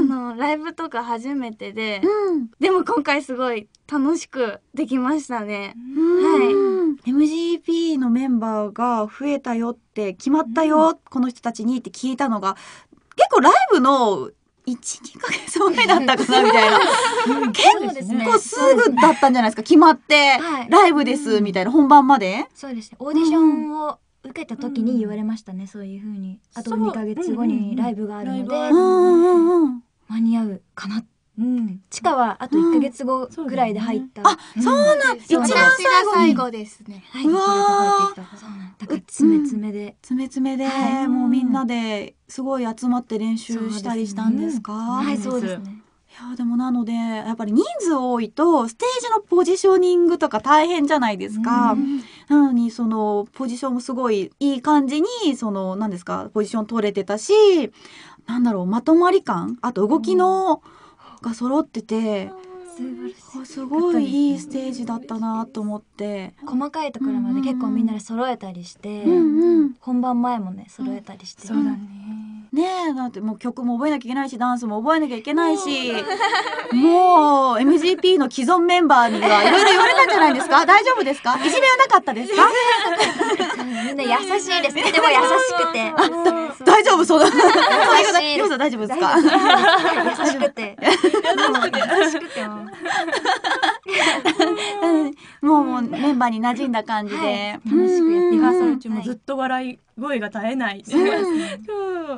も、うん、あのライブとか初めてで、うん、でも今回すごい楽しくできましたね。はい MGP のメンバーが増えたよって決まったよ、うん、この人たちにって聞いたのが結構ライブの12か月前だったかなみたいな結構すぐだったんじゃないですか決まって、ライブですみたいな、本番までそうですねオーディションを受けた時に言われましたね、そういうふうにあと2か月後にライブがあるので、間に合うかなってうん、地下はあと1か月後ぐらいで入った。うん、あ、そうなん、一番最後ですね。はい、うわだから詰め詰めで。詰め詰めで、はい、もうみんなですごい集まって練習したりしたんですか、はい、そうですね。いやでもなのでやっぱり人数多いとステージのポジショニングとか大変じゃないですか、うん、なのにそのポジションもすごいいい感じにその何ですかポジション取れてたしなんだろうまとまり感あと動きの、うんが揃っててすごいいいステージだったなと思って細かいところまで結構みんなで揃えたりして、うんうん、本番前もね揃えたりして、うん、そうだねねえだってもう曲も覚えなきゃいけないしダンスも覚えなきゃいけないし もう MGP の既存メンバーにはいろいろ言われたんじゃないですか大丈夫ですかいじめはなかったですか みんな優しいですで も優しくて大丈夫そうだ優しい大丈夫ですか優しくて優しくて もうメンバーに馴染んだ感じで、楽しくやってリハーサル中もずっと笑い声が絶えない、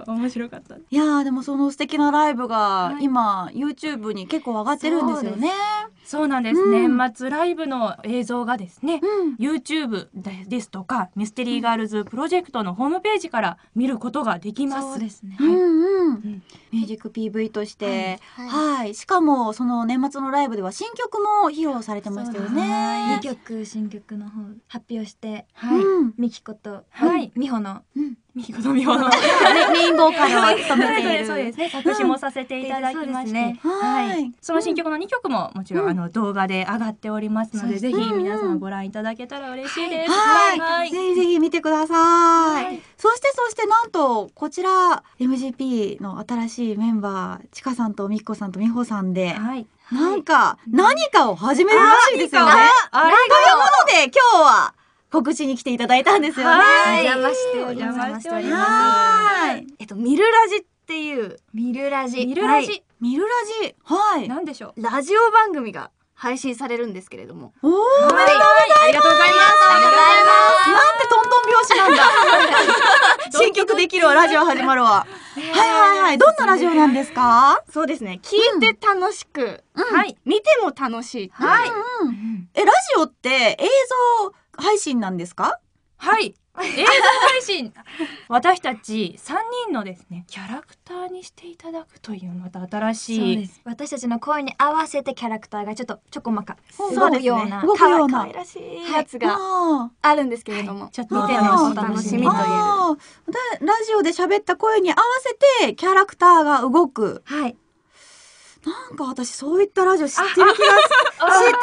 面白かったいやでもその素敵なライブが今、はい、YouTube に結構上がってるんですよねそうなんです、うん、年末ライブの映像がですね、うん、YouTube ですとかミステリーガールズプロジェクトのホームページから見ることができますそうですね、はい、うんうん、ミュージック PV として、はい、はい、しかもその年末のライブでは新曲も披露されてましたよね2曲新曲の方発表して、はい、うん、ミキコと、はい、美穂の、うん、みこのみほのレインボーカラーを務めているそうですね作もさせていただきまして、うんね、はいその新曲の2曲ももちろん、うん、あの動画で上がっておりますのでぜひ皆様ご覧いただけたら嬉しいです、はいはい、はい、ぜひぜひ見てください、はい、そしてそしてなんとこちら MGP の新しいメンバーちかさんとみひこさんとみほさんで、はいなんか、何かを始めるらしいですよね。あれということで、今日は、告知に来ていただいたんですよね。はい、お邪魔しております。はい。えっと、ミルラジっていう。ミルラジ。ミルラジ。はい、ミルラジ。はい。なんでしょう。ラジオ番組が配信されるんですけれども。おお、はい、ありがとうございます。ありがとうございます。なんてトントン拍子なんだ。新曲できるわ、ラジオ始まるわ。はいはいはい。どんなラジオなんですかそうですね。聞いて楽しく。はい。見ても楽しい。はい。え、ラジオって映像、配信なんですかはい映像 配信私たち3人のですねキャラクターにしていただくというまた新しい私たちの声に合わせてキャラクターがちょっとちょこまか動くような、ね、かわいらしいやつがあるんですけれども、はい、ちょっと見てのお楽しみというラジオで喋った声に合わせてキャラクターが動くはいなんか私そういったラジオ知ってる気が 知ってる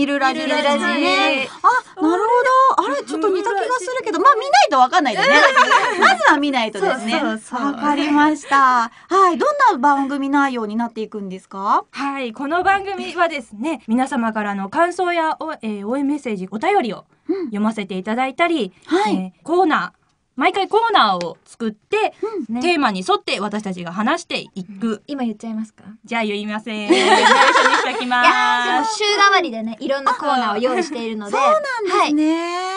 見るラジね。あ、なるほど。あれ、ちょっと似た気がするけど、まあ見ないとわかんないでね。まずは見ないとですね。わかりました。はい。どんな番組内容になっていくんですかはい。この番組はですね、皆様からの感想やお、えー、応援メッセージ、お便りを読ませていただいたり、はい、えー、コーナー、毎回コーナーを作って、うんね、テーマに沿って私たちが話していく。今言っちゃいますかじゃあ言いません。内 緒にしておきます。週替わりでね、いろんなコーナーを用意しているので。そうなんですね。はい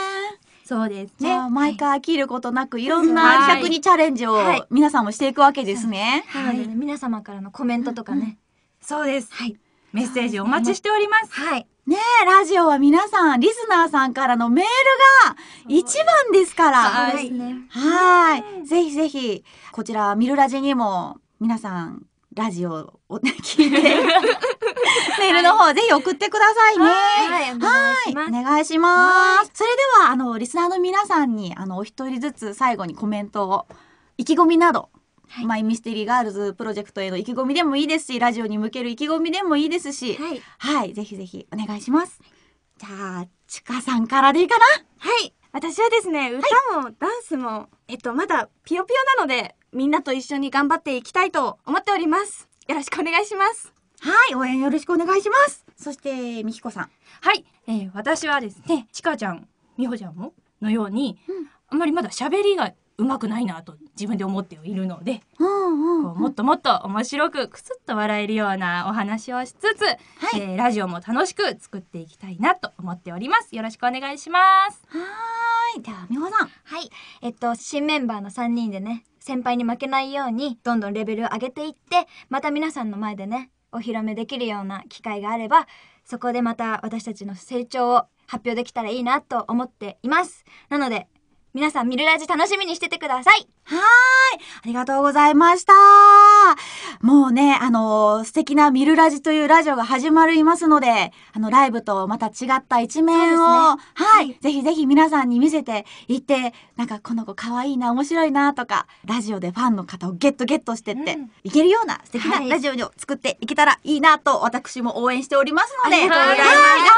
そうですね。毎回飽きることなく、いろんな企にチャレンジを皆さんもしていくわけですね。はい。皆様からのコメントとかね。そうです。はい。メッセージお待ちしております。はい。ねえ、ラジオは皆さん、リスナーさんからのメールが一番ですから。はい。はい。ぜひぜひ、こちら、ミルラジにも、皆さん、ラジオを聞いて、メールの方、ぜひ送ってくださいね。はい。お願いします。それでは、あの、リスナーの皆さんに、あの、お一人ずつ最後にコメントを、意気込みなど、はい、マイミステリーガールズプロジェクトへの意気込みでもいいですし、ラジオに向ける意気込みでもいいですし、はい、はい、ぜひぜひお願いします。じゃあ、ちかさんからでいいかなはい。私はですね、歌もダンスも、はい、えっと、まだピヨピヨなので、みんなと一緒に頑張っていきたいと思っております。よろしくお願いします。はい、応援よろしくお願いします。そして、みひこさん。はい、えー、私はですね、ちかちゃん、みほちゃんものように、うん、あんまりまだ喋りがうまくないなと自分で思っているので、うんうん、もっともっと面白くくすっと笑えるようなお話をしつつ、はい、えー、ラジオも楽しく作っていきたいなと思っておりますよろしくお願いしますはいでは美穂さんはいえっと新メンバーの三人でね先輩に負けないようにどんどんレベルを上げていってまた皆さんの前でねお披露目できるような機会があればそこでまた私たちの成長を発表できたらいいなと思っていますなので皆さんミルラジ楽しみにしててください。はーい。ありがとうございました。もうね、あのー、素敵なミルラジというラジオが始まりますので、あの、ライブとまた違った一面を、ね、はい、はい、ぜひぜひ皆さんに見せていって、なんかこの子可愛いな、面白いなとか、ラジオでファンの方をゲットゲットしてって、うん、いけるような素敵なラジオを作っていけたらいいなと、私も応援しておりますので、はい、頑張ってください。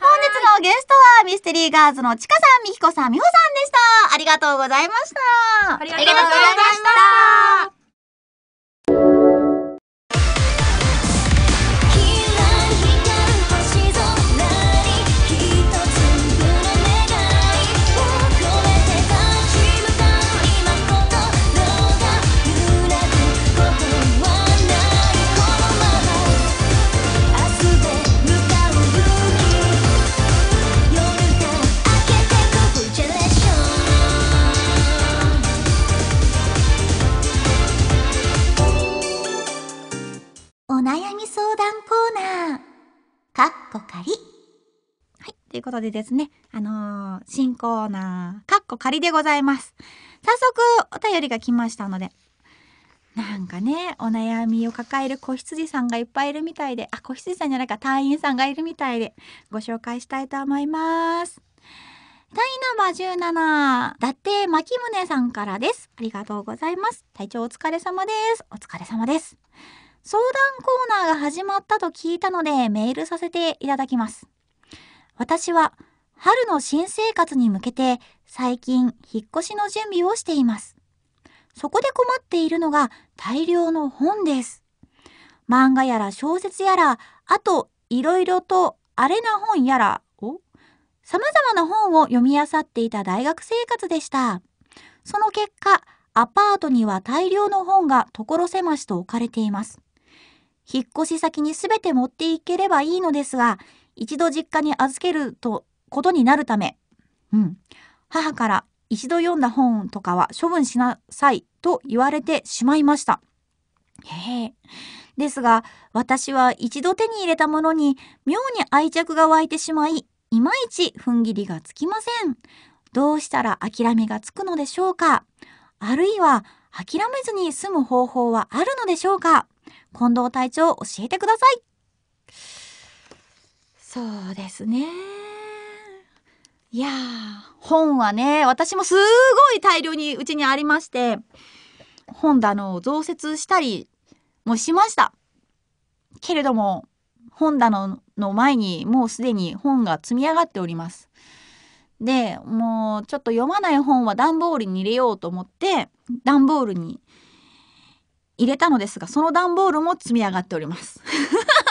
本日のゲストはミステリーガーズのちかさん、みひこさん、美穂さんでした。ありがとうございました。ありがとうございました。悩み相談コーナー、かっこかり。はい。ということでですね、あのー、新コーナー、かっこ仮でございます。早速、お便りが来ましたので、なんかね、お悩みを抱える子羊さんがいっぱいいるみたいで、あ、子羊さんじゃないか、隊員さんがいるみたいで、ご紹介したいと思います。隊員ナンバー17、だって牧宗さんからです。ありがとうございます。隊長お疲れ様です。お疲れ様です。相談コーナーが始まったと聞いたのでメールさせていただきます。私は春の新生活に向けて最近引っ越しの準備をしています。そこで困っているのが大量の本です。漫画やら小説やら、あといろいろとアレな本やらお様々な本を読み漁っていた大学生活でした。その結果、アパートには大量の本が所狭しと置かれています。引っ越し先にすべて持っていければいいのですが、一度実家に預けるとことになるため、うん、母から一度読んだ本とかは処分しなさいと言われてしまいました。へえ。ですが、私は一度手に入れたものに妙に愛着が湧いてしまい、いまいち踏ん切りがつきません。どうしたら諦めがつくのでしょうかあるいは諦めずに済む方法はあるのでしょうか近藤隊長、教えてください。そうですね。いやー、本はね、私もすごい大量にうちにありまして、本棚を増設したりもしました。けれども、本棚の前にもうすでに本が積み上がっております。で、もうちょっと読まない本は段ボールに入れようと思って、段ボールに入れたのですが、その段ボールも積み上がっております。もう、本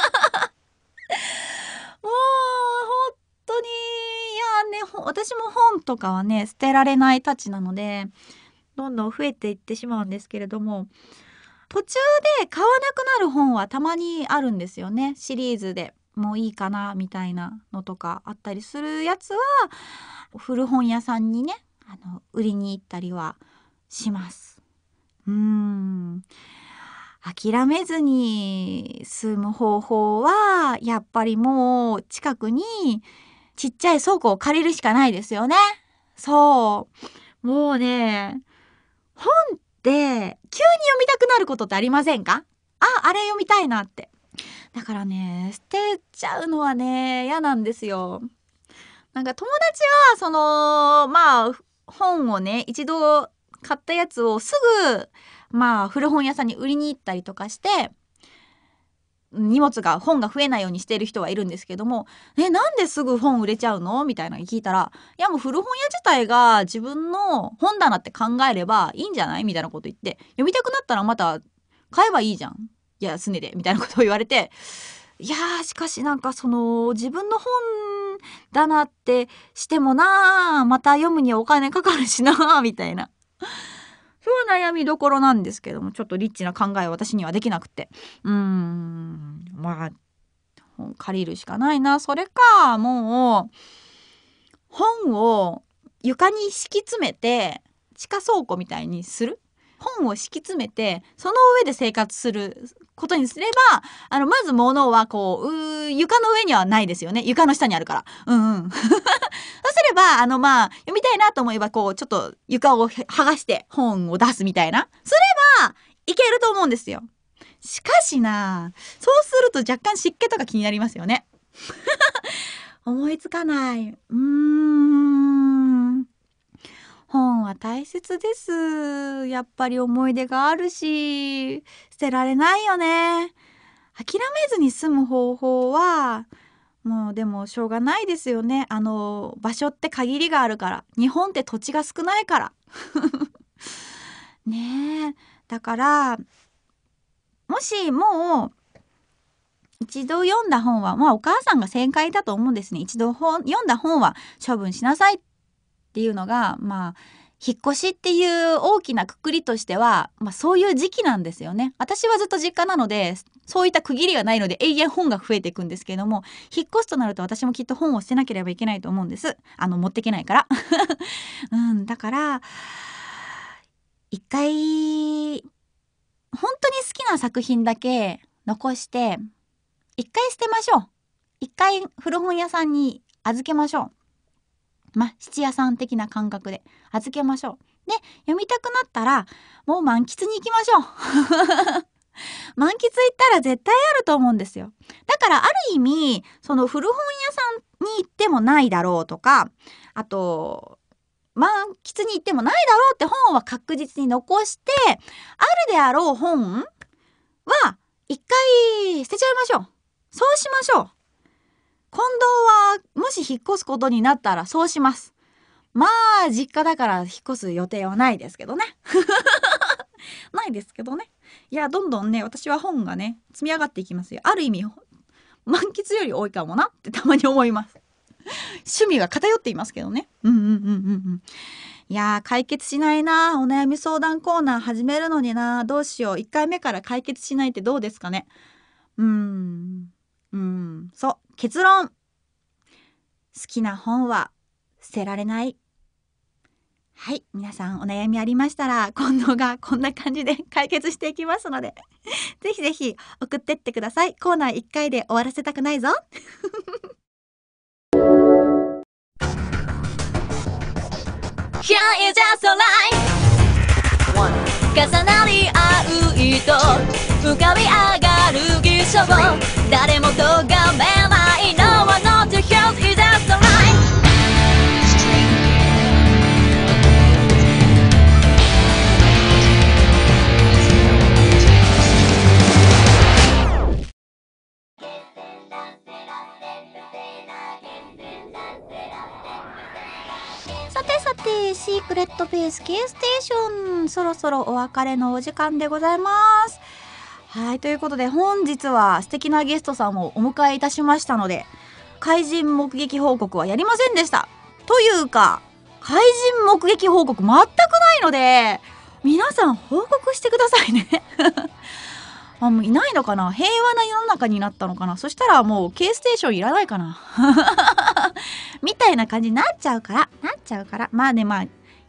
当に、いやね、私も本とかはね、捨てられないたちなので、どんどん増えていってしまうんですけれども、途中で買わなくなる本はたまにあるんですよね、シリーズで。もういいかなみたいなのとかあったりするやつは古本屋さんにねあの売りに行ったりはします。うん。諦めずに済む方法は、やっぱりもう近くにちっちゃい倉庫を借りるしかないですよね。そう。もうね、本って急に読みたくなることってありませんかあ、あれ読みたいなって。だからね、捨てちゃうのはね、嫌なんですよ。なんか友達は、その、まあ、本をね、一度買ったやつをすぐ、まあ、古本屋さんに売りに行ったりとかして、荷物が本が増えないようにしている人はいるんですけども「えなんですぐ本売れちゃうの?」みたいなの聞いたら「いやもう古本屋自体が自分の本棚って考えればいいんじゃない?」みたいなこと言って「読みたくなったらまた買えばいいじゃんいすねで」みたいなことを言われていやーしかしなんかその自分の本棚ってしてもなーまた読むにはお金かかるしなーみたいな。そう悩みどころなんですけどもちょっとリッチな考えは私にはできなくてうんまあ借りるしかないなそれかもう本を床に敷き詰めて地下倉庫みたいにする本を敷き詰めて、その上で生活することにすれば、あの、まず物はこう、う床の上にはないですよね。床の下にあるから。うんうん。そうすれば、あの、まあ、読みたいなと思えば、こう、ちょっと床を剥がして本を出すみたいな。すれば、いけると思うんですよ。しかしなそうすると若干湿気とか気になりますよね。思いつかない。うーん。本は大切です。やっぱり思い出があるし、捨てられないよね。諦めずに済む方法は、もうでもしょうがないですよね。あの、場所って限りがあるから。日本って土地が少ないから。ねえ。だから、もしもう、一度読んだ本は、まあお母さんが正解だと思うんですね。一度本読んだ本は処分しなさいっっていうのがまあ引っ越しっていう大きなくくりとしては、まあ、そういう時期なんですよね。私はずっと実家なのでそういった区切りがないので永遠本が増えていくんですけれども引っ越すとなると私もきっと本を捨てなければいけないと思うんですあの持ってけないから。うんだから一回本当に好きな作品だけ残して一回捨てましょう一回古本屋さんに預けましょうまあ、質屋さん的な感覚で預けましょう。で、読みたくなったら、もう満喫に行きましょう。満喫行ったら絶対あると思うんですよ。だからある意味、その古本屋さんに行ってもないだろうとか、あと、満喫に行ってもないだろうって本は確実に残して、あるであろう本は一回捨てちゃいましょう。そうしましょう。近藤はもし引っ越すことになったらそうします。まあ、実家だから引っ越す予定はないですけどね。ないですけどね。いや、どんどんね、私は本がね、積み上がっていきますよ。ある意味、満喫より多いかもなってたまに思います。趣味は偏っていますけどね。うんうんうんうんうん。いやー、解決しないなお悩み相談コーナー始めるのになどうしよう。1回目から解決しないってどうですかね。うーん。うん。そう。結論好きな本は捨てられない。はい。皆さんお悩みありましたら、今度がこんな感じで解決していきますので、ぜひぜひ送ってってください。コーナー1回で終わらせたくないぞ。Here is just a life 重なり合う糸浮かび上がる偽証誰も咎めない No n o t to health is a the right さてさて、シークレットベース K ステーション、そろそろお別れのお時間でございます。はいということで本日は素敵なゲストさんをお迎えいたしましたので怪人目撃報告はやりませんでしたというか怪人目撃報告全くないので皆さん報告してくださいね あもういないのかな平和な世の中になったのかなそしたらもう K ステーションいらないかな みたいな感じになっちゃうから、なっちゃうから。まあね、まあ、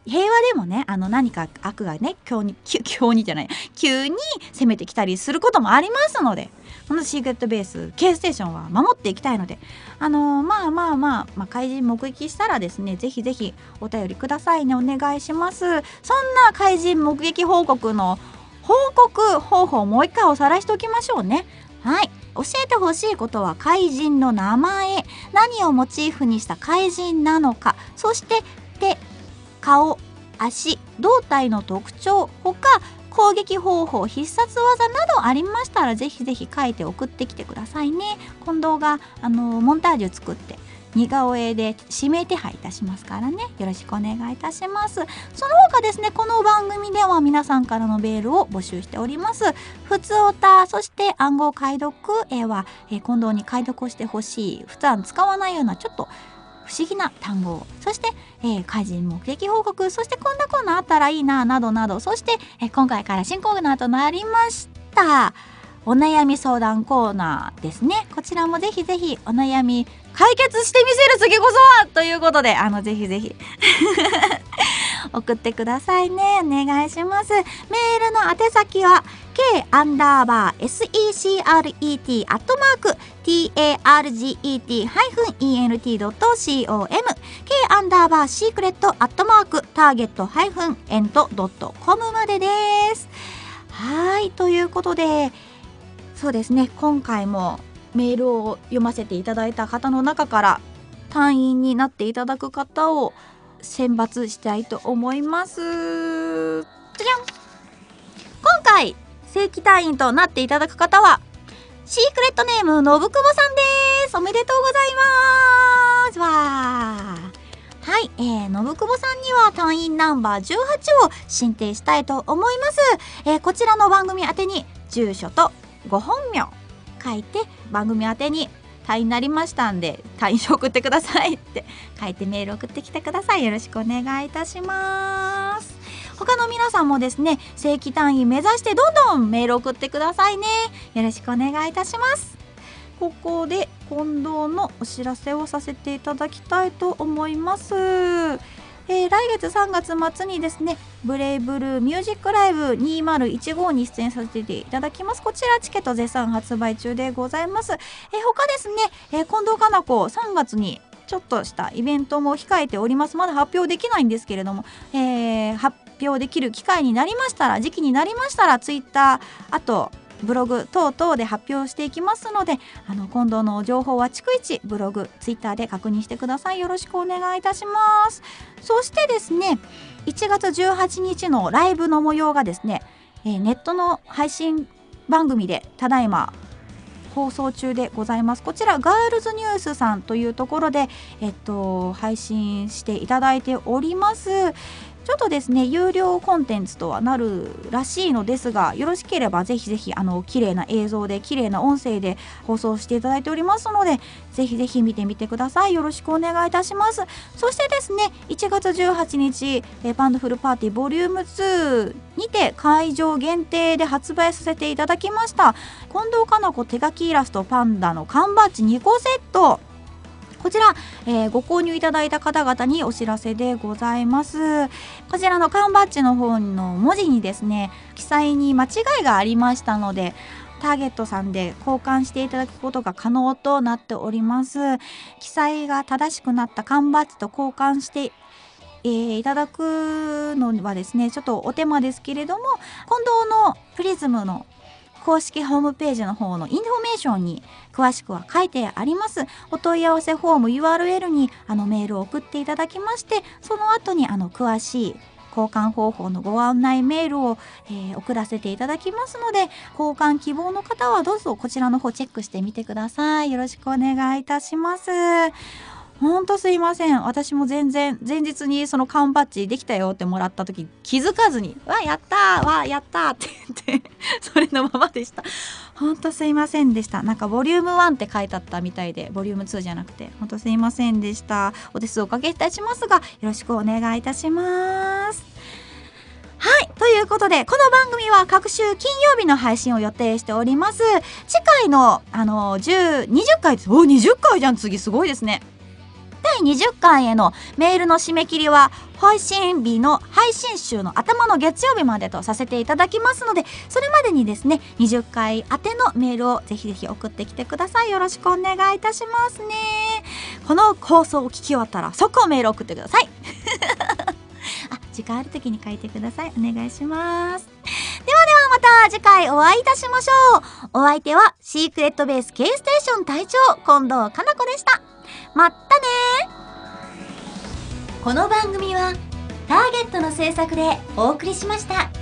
平和でもねあの何か悪がね急に 急にじゃない急に攻めてきたりすることもありますのでこのシークレットベース K ステーションは守っていきたいのであのー、まあまあまあ、まあ、怪人目撃したらですねぜひぜひお便りくださいねお願いしますそんな怪人目撃報告の報告方法もう一回おさらいしておきましょうねはい教えてほしいことは怪人の名前何をモチーフにした怪人なのかそして手顔足胴体の特徴ほか攻撃方法必殺技などありましたらぜひぜひ書いて送ってきてくださいね近藤があのモンタージュ作って似顔絵で指名手配いたしますからねよろしくお願いいたしますその他ですねこの番組では皆さんからのメールを募集しております普通おたそして暗号解読絵は、え近藤に解読をしてほしい普段使わないようなちょっと不思議な単語そして、えー、家事目的報告そしてこんなコーナーあったらいいななどなどそして、えー、今回から新コーナーとなりましたお悩み相談コーナーですねこちらもぜひぜひお悩み解決してみせる次こそはということで、あの、ぜひぜひ 送ってくださいね。お願いします。メールの宛先は、k アンダーバー secret アットマーク target-ent.com k アンダーバーシークレットアットマークターゲット -ent.com までです。はい、ということで、そうですね、今回もメールを読ませていただいた方の中から隊員になっていただく方を選抜したいと思います。じゃじゃん今回正規隊員となっていただく方はシークレットネームのぶくぼさんですおめでとうございますわはい、えー、信久保さんには隊員ナンバー18を進呈したいと思います、えー、こちらの番組宛に住所とご本名書いて番組宛てに「退院になりましたんで退院書送ってください」って書いてメール送ってきてくださいよろしくお願いいたします。他の皆さんもですね正規単位目指してどんどんメール送ってくださいねよろしくお願いいたしますここで近藤のお知らせをさせていただきたいと思いますえー、来月3月末にですね、ブレイブルーミュージックライブ2015に出演させていただきます。こちらチケット絶賛発売中でございます。えー、他ですね、えー、近藤かな子3月にちょっとしたイベントも控えております。まだ発表できないんですけれども、えー、発表できる機会になりましたら、時期になりましたら、ツイッター、あと、ブログ等々で発表していきますのであの今度の情報は逐一ブログツイッターで確認してくださいよろしくお願いいたしますそしてですね1月18日のライブの模様がですね、えー、ネットの配信番組でただいま放送中でございますこちらガールズニュースさんというところで、えっと、配信していただいておりますちょっとですね有料コンテンツとはなるらしいのですがよろしければぜひぜひあの綺麗な映像で綺麗な音声で放送していただいておりますのでぜひぜひ見てみてくださいよろしくお願いいたしますそしてですね1月18日えンドフルパーティーボリューム2にて会場限定で発売させていただきました近藤かな子手書きイラストパンダの缶バッジ2個セットこちら、えー、ご購入いただいた方々にお知らせでございますこちらの缶バッジの方の文字にですね記載に間違いがありましたのでターゲットさんで交換していただくことが可能となっております記載が正しくなった缶バッジと交換してえー、いただくのはですねちょっとお手間ですけれども近藤のプリズムの公式ホームページの方のインフォメーションに詳しくは書いてあります。お問い合わせフォーム URL にあのメールを送っていただきまして、その後にあの詳しい交換方法のご案内メールを、えー、送らせていただきますので、交換希望の方はどうぞこちらの方チェックしてみてください。よろしくお願いいたします。ほんとすいません私も全然前日にその缶バッジできたよってもらった時気づかずに「わやったわやった」って言って それのままでしたほんとすいませんでしたなんかボリューム1って書いてあったみたいでボリューム2じゃなくてほんとすいませんでしたお手数おかけいたしますがよろしくお願いいたしますはい。ということで、この番組は各週金曜日の配信を予定しております。次回の、あの、10、20回です。お、20回じゃん。次すごいですね。第20巻へのメールの締め切りは配信日の配信週の頭の月曜日までとさせていただきますのでそれまでにですね20回宛てのメールをぜひぜひ送ってきてくださいよろしくお願いいたしますねこの放送を聞き終わったら即メール送ってください あ時間ある時に書いてくださいお願いしますではではまた次回お会いいたしましょうお相手はシークレットベース K ステーション隊長近藤かな子でしたまったねこの番組はターゲットの制作でお送りしました。